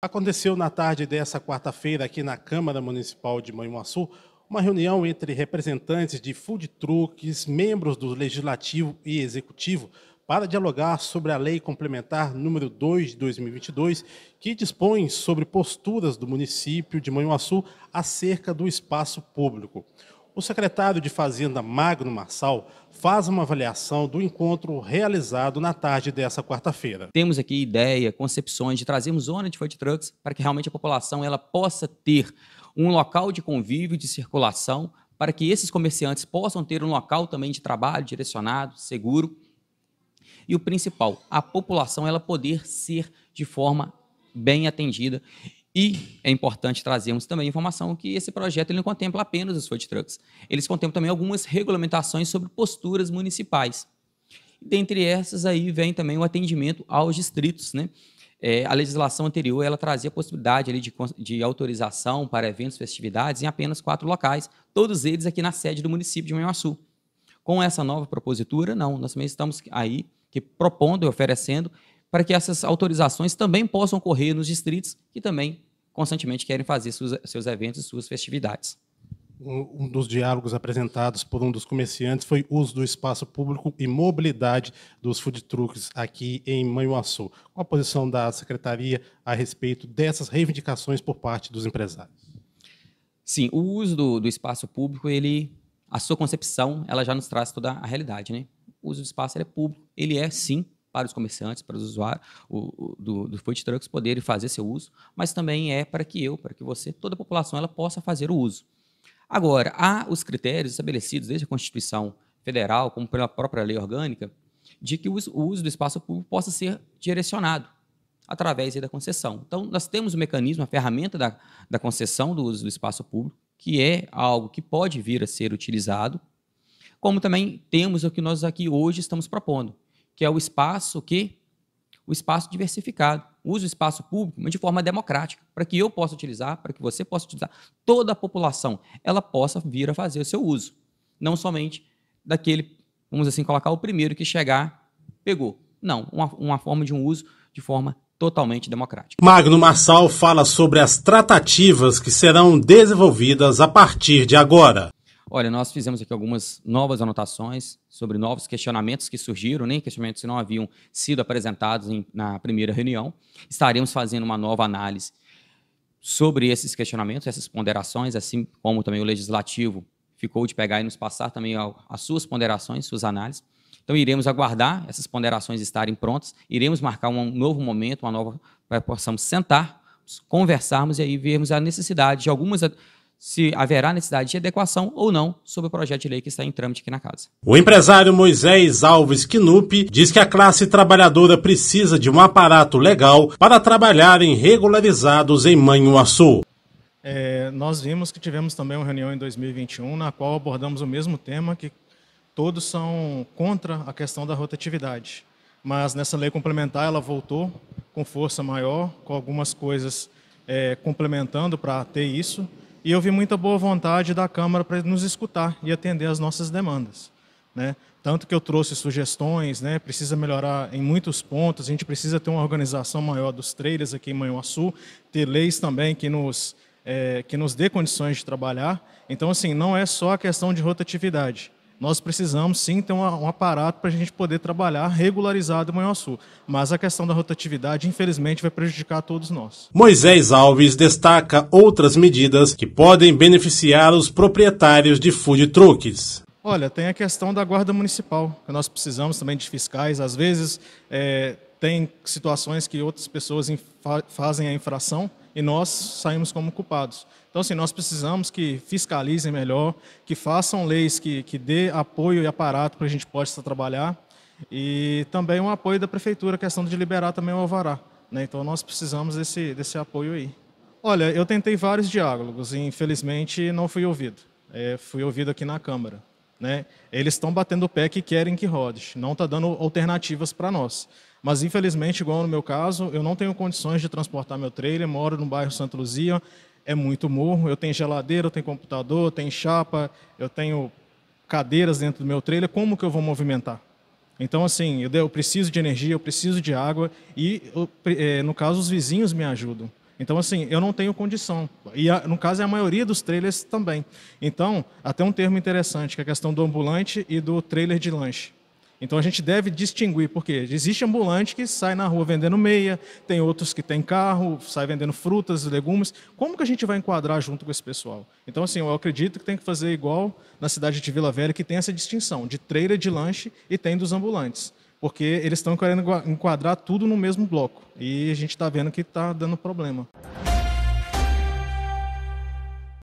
Aconteceu na tarde dessa quarta-feira aqui na Câmara Municipal de Manhuaçu uma reunião entre representantes de food trucks, membros do Legislativo e Executivo para dialogar sobre a Lei Complementar número 2 de 2022, que dispõe sobre posturas do município de Manhuaçu acerca do espaço público. O secretário de Fazenda, Magno Marçal, faz uma avaliação do encontro realizado na tarde dessa quarta-feira. Temos aqui ideia, concepções de trazermos zona de food trucks para que realmente a população ela possa ter um local de convívio, de circulação, para que esses comerciantes possam ter um local também de trabalho direcionado, seguro. E o principal, a população ela poder ser de forma bem atendida e é importante trazermos também a informação que esse projeto ele não contempla apenas os food trucks. Eles contemplam também algumas regulamentações sobre posturas municipais. Dentre essas aí vem também o atendimento aos distritos, né? É, a legislação anterior ela trazia a possibilidade ali, de, de autorização para eventos, festividades em apenas quatro locais, todos eles aqui na sede do município de Manhuaçu. Com essa nova propositura, não, nós também estamos aí que propondo e oferecendo para que essas autorizações também possam ocorrer nos distritos que também constantemente querem fazer seus, seus eventos e suas festividades. Um dos diálogos apresentados por um dos comerciantes foi uso do espaço público e mobilidade dos food trucks aqui em Manhuaçu. Qual a posição da secretaria a respeito dessas reivindicações por parte dos empresários? Sim, o uso do, do espaço público, ele, a sua concepção, ela já nos traz toda a realidade, né? O uso do espaço é público, ele é sim para os comerciantes, para os usuários o, o, do, do food trucks poderem fazer seu uso, mas também é para que eu, para que você, toda a população, ela possa fazer o uso. Agora, há os critérios estabelecidos desde a Constituição Federal, como pela própria lei orgânica, de que o uso do espaço público possa ser direcionado através da concessão. Então, nós temos o um mecanismo, a ferramenta da, da concessão do uso do espaço público, que é algo que pode vir a ser utilizado, como também temos o que nós aqui hoje estamos propondo, que é o espaço que o espaço diversificado. Usa o espaço público, mas de forma democrática, para que eu possa utilizar, para que você possa utilizar, toda a população, ela possa vir a fazer o seu uso. Não somente daquele, vamos assim, colocar o primeiro que chegar, pegou. Não, uma, uma forma de um uso de forma totalmente democrática. Magno Marçal fala sobre as tratativas que serão desenvolvidas a partir de agora. Olha, nós fizemos aqui algumas novas anotações sobre novos questionamentos que surgiram, nem né? questionamentos que não haviam sido apresentados em, na primeira reunião. Estaremos fazendo uma nova análise sobre esses questionamentos, essas ponderações, assim como também o legislativo ficou de pegar e nos passar também as suas ponderações, suas análises. Então, iremos aguardar essas ponderações estarem prontas, iremos marcar um novo momento, uma nova, para possamos sentar, conversarmos e aí vermos a necessidade de algumas se haverá necessidade de adequação ou não sobre o projeto de lei que está em trâmite aqui na casa. O empresário Moisés Alves Quinupe diz que a classe trabalhadora precisa de um aparato legal para trabalharem regularizados em Manhuaçu. É, nós vimos que tivemos também uma reunião em 2021 na qual abordamos o mesmo tema que todos são contra a questão da rotatividade. Mas nessa lei complementar ela voltou com força maior, com algumas coisas é, complementando para ter isso e eu vi muita boa vontade da Câmara para nos escutar e atender as nossas demandas. Né? Tanto que eu trouxe sugestões, né? precisa melhorar em muitos pontos, a gente precisa ter uma organização maior dos trailers aqui em Manhuaçu, ter leis também que nos, é, que nos dê condições de trabalhar. Então, assim, não é só a questão de rotatividade, nós precisamos sim ter um, aparato para a gente poder trabalhar regularizado em Manhuaçu. Mas a questão da rotatividade, infelizmente, vai prejudicar todos nós. Moisés Alves destaca outras medidas que podem beneficiar os proprietários de food trucks. Olha, tem a questão da guarda municipal, que nós precisamos também de fiscais. Às vezes é, tem situações que outras pessoas fazem a infração e nós saímos como culpados. Então, assim, nós precisamos que fiscalizem melhor, que façam leis que, que dê apoio e aparato para a gente possa trabalhar e também um apoio da prefeitura, a questão de liberar também o alvará. Né? Então, nós precisamos desse, desse apoio aí. Olha, eu tentei vários diálogos e, infelizmente, não fui ouvido. É, fui ouvido aqui na Câmara. Né? Eles estão batendo o pé que querem que rode, não está dando alternativas para nós. Mas, infelizmente, igual no meu caso, eu não tenho condições de transportar meu trailer, moro no bairro Santa Luzia, é muito morro, eu tenho geladeira, eu tenho computador, eu tenho chapa, eu tenho cadeiras dentro do meu trailer, como que eu vou movimentar? Então, assim, eu, preciso de energia, eu preciso de água e, é, no caso, os vizinhos me ajudam. Então, assim, eu não tenho condição. E, no caso, é a maioria dos trailers também. Então, até um termo interessante, que é a questão do ambulante e do trailer de lanche. Então a gente deve distinguir, porque existe ambulante que sai na rua vendendo meia, tem outros que tem carro, sai vendendo frutas e legumes. Como que a gente vai enquadrar junto com esse pessoal? Então, assim, eu acredito que tem que fazer igual na cidade de Vila Velha, que tem essa distinção de treira de lanche e tem dos ambulantes. Porque eles estão querendo enquadrar tudo no mesmo bloco. E a gente está vendo que está dando problema.